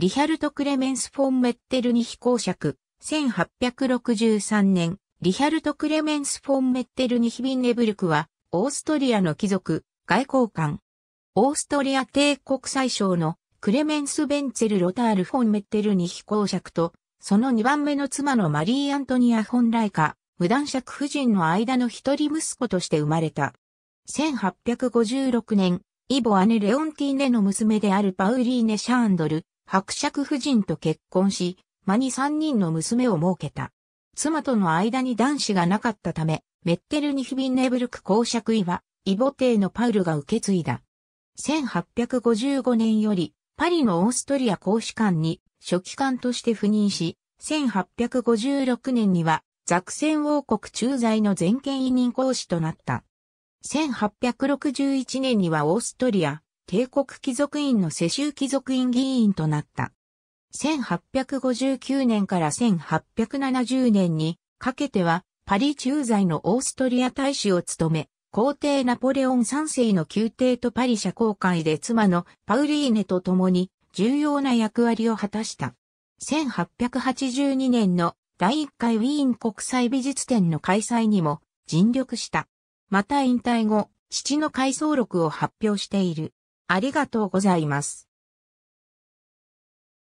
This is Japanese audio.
リヒャルト・クレメンス・フォン・メッテルニヒ公爵、1863年、リヒャルト・クレメンス・フォン・メッテルニヒ・ビンネブルクは、オーストリアの貴族、外交官。オーストリア帝国最小のクレメンス・ベンツェル・ロタール・フォン・メッテルニヒ公爵と、その2番目の妻のマリー・アントニア・フォン・ライカ、無男爵夫人の間の一人息子として生まれた。1856年、イボネ・レオンティーネの娘であるパウリーネ・シャーンドル、伯爵夫人と結婚し、間に三人の娘を設けた。妻との間に男子がなかったため、メッテルニヒビンネブルク公爵位は、イボ帝のパウルが受け継いだ。1855年より、パリのオーストリア公使館に書記官として赴任し、1856年には、ザクセン王国駐在の全権委任公使となった。1861年にはオーストリア、帝国貴族院の世襲貴族院議員となった。1859年から1870年にかけてはパリ駐在のオーストリア大使を務め、皇帝ナポレオン3世の宮廷とパリ社交会で妻のパウリーネと共に重要な役割を果たした。1882年の第1回ウィーン国際美術展の開催にも尽力した。また引退後、父の回想録を発表している。ありがとうございます。